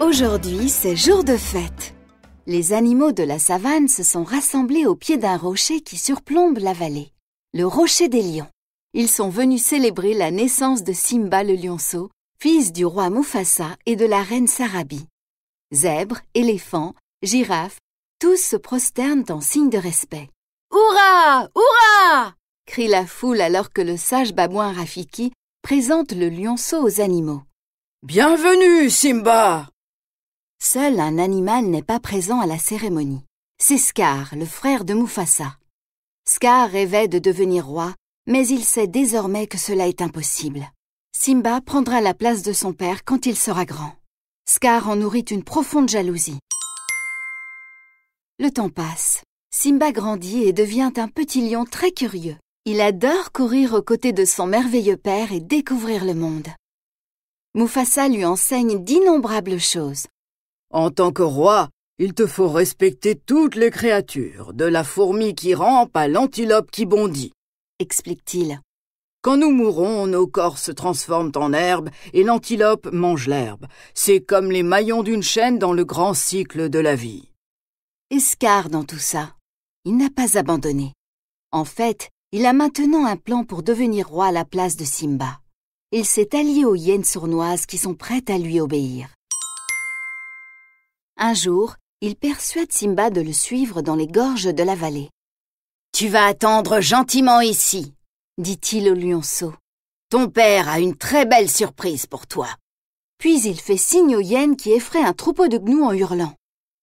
Aujourd'hui, c'est jour de fête. Les animaux de la savane se sont rassemblés au pied d'un rocher qui surplombe la vallée, le rocher des lions. Ils sont venus célébrer la naissance de Simba le lionceau, fils du roi Mufasa et de la reine Sarabi. Zèbres, éléphants, girafes, tous se prosternent en signe de respect. Hurrah Hurrah crie la foule alors que le sage babouin Rafiki présente le lionceau aux animaux. Bienvenue, Simba Seul un animal n'est pas présent à la cérémonie. C'est Scar, le frère de Mufasa. Scar rêvait de devenir roi, mais il sait désormais que cela est impossible. Simba prendra la place de son père quand il sera grand. Scar en nourrit une profonde jalousie. Le temps passe. Simba grandit et devient un petit lion très curieux. Il adore courir aux côtés de son merveilleux père et découvrir le monde. Mufasa lui enseigne d'innombrables choses. En tant que roi, il te faut respecter toutes les créatures, de la fourmi qui rampe à l'antilope qui bondit, explique-t-il. Quand nous mourons, nos corps se transforment en herbe et l'antilope mange l'herbe. C'est comme les maillons d'une chaîne dans le grand cycle de la vie. Escar dans tout ça, il n'a pas abandonné. En fait, il a maintenant un plan pour devenir roi à la place de Simba il s'est allié aux hyènes sournoises qui sont prêtes à lui obéir. Un jour, il persuade Simba de le suivre dans les gorges de la vallée. Tu vas attendre gentiment ici, dit-il au lionceau. Ton père a une très belle surprise pour toi. Puis il fait signe aux hyènes qui effraient un troupeau de gnous en hurlant.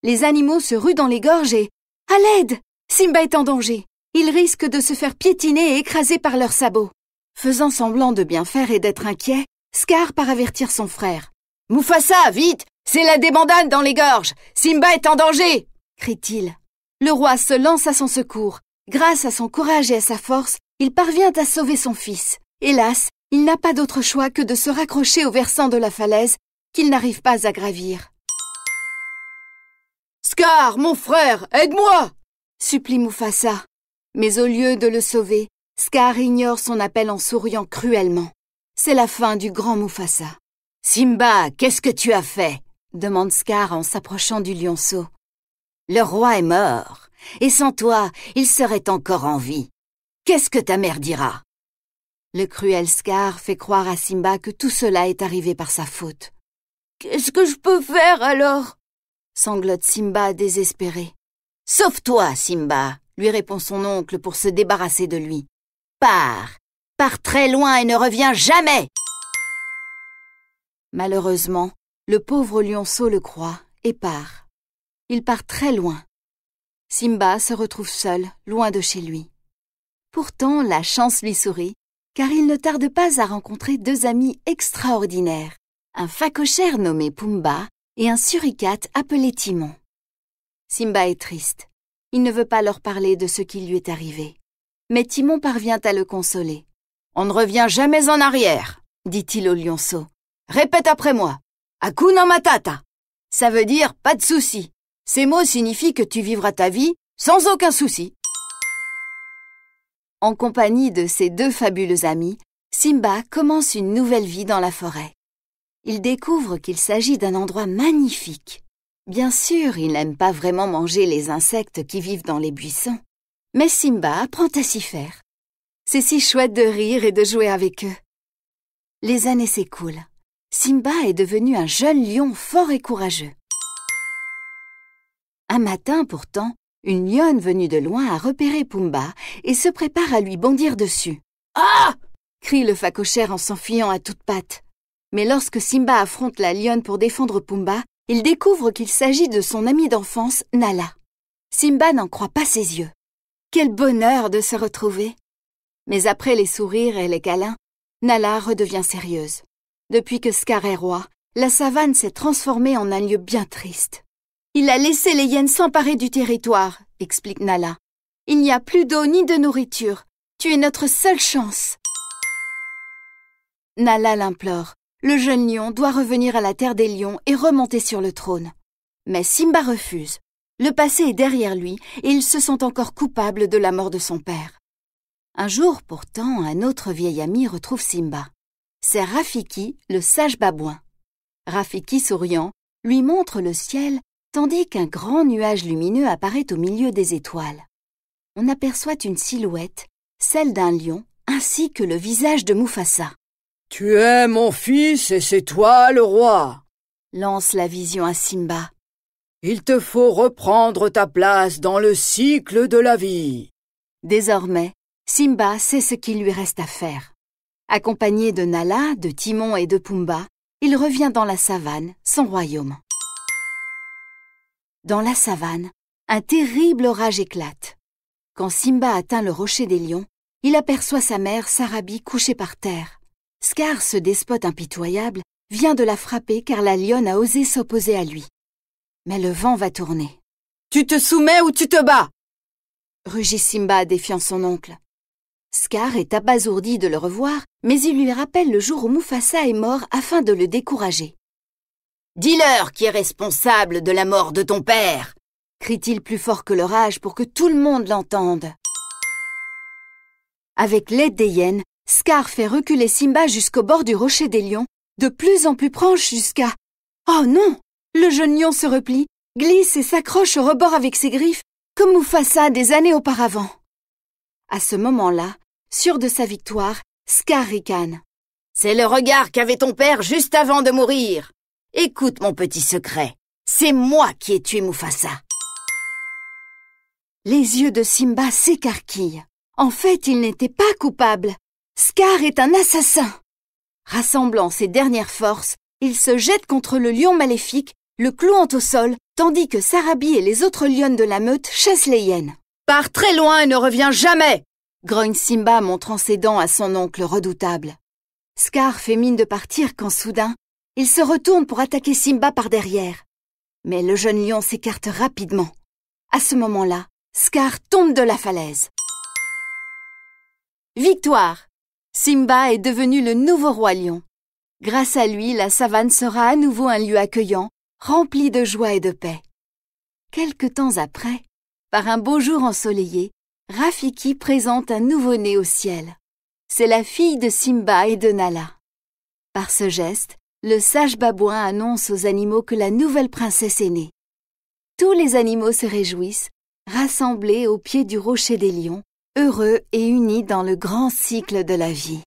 Les animaux se ruent dans les gorges et À l'aide Simba est en danger Il risque de se faire piétiner et écraser par leurs sabots Faisant semblant de bien faire et d'être inquiet, Scar part avertir son frère. Mufasa, vite C'est la débandade dans les gorges Simba est en danger crie-t-il. Le roi se lance à son secours. Grâce à son courage et à sa force, il parvient à sauver son fils. Hélas, il n'a pas d'autre choix que de se raccrocher au versant de la falaise qu'il n'arrive pas à gravir. Scar, mon frère, aide-moi supplie Mufasa. Mais au lieu de le sauver, Scar ignore son appel en souriant cruellement. C'est la fin du grand Mufasa. Simba, qu'est-ce que tu as fait demande Scar en s'approchant du lionceau. Le roi est mort, et sans toi, il serait encore en vie. Qu'est-ce que ta mère dira Le cruel Scar fait croire à Simba que tout cela est arrivé par sa faute. Qu'est-ce que je peux faire alors sanglote Simba désespéré. Sauve-toi, Simba, lui répond son oncle pour se débarrasser de lui part. Part très loin et ne reviens jamais. Malheureusement, le pauvre lionceau le croit et part. Il part très loin. Simba se retrouve seul, loin de chez lui. Pourtant, la chance lui sourit, car il ne tarde pas à rencontrer deux amis extraordinaires, un facochère nommé Pumba et un suricate appelé Timon. Simba est triste. Il ne veut pas leur parler de ce qui lui est arrivé mais Timon parvient à le consoler. On ne revient jamais en arrière, dit-il au lionceau. Répète après moi. Hakuna matata. Ça veut dire pas de souci. Ces mots signifient que tu vivras ta vie sans aucun souci. En compagnie de ses deux fabuleux amis, Simba commence une nouvelle vie dans la forêt. Il découvre qu'il s'agit d'un endroit magnifique. Bien sûr, il n'aime pas vraiment manger les insectes qui vivent dans les buissons, mais Simba apprend à s'y faire. C'est si chouette de rire et de jouer avec eux. Les années s'écoulent. Simba est devenu un jeune lion fort et courageux. Un matin, pourtant, une lionne venue de loin a repéré Pumba et se prépare à lui bondir dessus. Ah crie le facochère en s'enfuyant à toutes pattes. Mais lorsque Simba affronte la lionne pour défendre Pumba, il découvre qu'il s'agit de son ami d'enfance, Nala. Simba n'en croit pas ses yeux. Quel bonheur de se retrouver Mais après les sourires et les câlins, Nala redevient sérieuse. Depuis que Scar est roi, la savane s'est transformée en un lieu bien triste. Il a laissé les hyènes s'emparer du territoire, explique Nala. Il n'y a plus d'eau ni de nourriture. Tu es notre seule chance. Nala l'implore. Le jeune lion doit revenir à la terre des lions et remonter sur le trône. Mais Simba refuse. Le passé est derrière lui et il se sent encore coupable de la mort de son père. Un jour, pourtant, un autre vieil ami retrouve Simba. C'est Rafiki, le sage babouin. Rafiki, souriant, lui montre le ciel tandis qu'un grand nuage lumineux apparaît au milieu des étoiles. On aperçoit une silhouette, celle d'un lion, ainsi que le visage de Mufasa. Tu es mon fils et c'est toi le roi, lance la vision à Simba. Il te faut reprendre ta place dans le cycle de la vie. Désormais, Simba sait ce qu'il lui reste à faire. Accompagné de Nala, de Timon et de Pumba, il revient dans la savane, son royaume. Dans la savane, un terrible orage éclate. Quand Simba atteint le rocher des lions, il aperçoit sa mère, Sarabi, couchée par terre. Scar, ce despote impitoyable, vient de la frapper car la lionne a osé s'opposer à lui mais le vent va tourner. Tu te soumets ou tu te bats rugit Simba, défiant son oncle. Scar est abasourdi de le revoir, mais il lui rappelle le jour où Mufasa est mort afin de le décourager. Dis-leur qui est responsable de la mort de ton père crie-t-il plus fort que l'orage pour que tout le monde l'entende. Avec l'aide des hyènes, Scar fait reculer Simba jusqu'au bord du rocher des lions, de plus en plus proche jusqu'à... Oh non le jeune lion se replie, glisse et s'accroche au rebord avec ses griffes, comme Mufasa des années auparavant. À ce moment-là, sûr de sa victoire, Scar ricane. C'est le regard qu'avait ton père juste avant de mourir. Écoute mon petit secret, c'est moi qui ai tué Mufasa. Les yeux de Simba s'écarquillent. En fait, il n'était pas coupable. Scar est un assassin. Rassemblant ses dernières forces, il se jette contre le lion maléfique le clouant au sol, tandis que Sarabi et les autres lionnes de la meute chassent les hyènes. Pars très loin et ne reviens jamais grogne Simba montrant ses dents à son oncle redoutable. Scar fait mine de partir quand soudain, il se retourne pour attaquer Simba par derrière. Mais le jeune lion s'écarte rapidement. À ce moment-là, Scar tombe de la falaise. Victoire Simba est devenu le nouveau roi lion. Grâce à lui, la savane sera à nouveau un lieu accueillant rempli de joie et de paix. Quelque temps après, par un beau jour ensoleillé, Rafiki présente un nouveau-né au ciel. C'est la fille de Simba et de Nala. Par ce geste, le sage babouin annonce aux animaux que la nouvelle princesse est née. Tous les animaux se réjouissent, rassemblés au pied du rocher des lions, heureux et unis dans le grand cycle de la vie.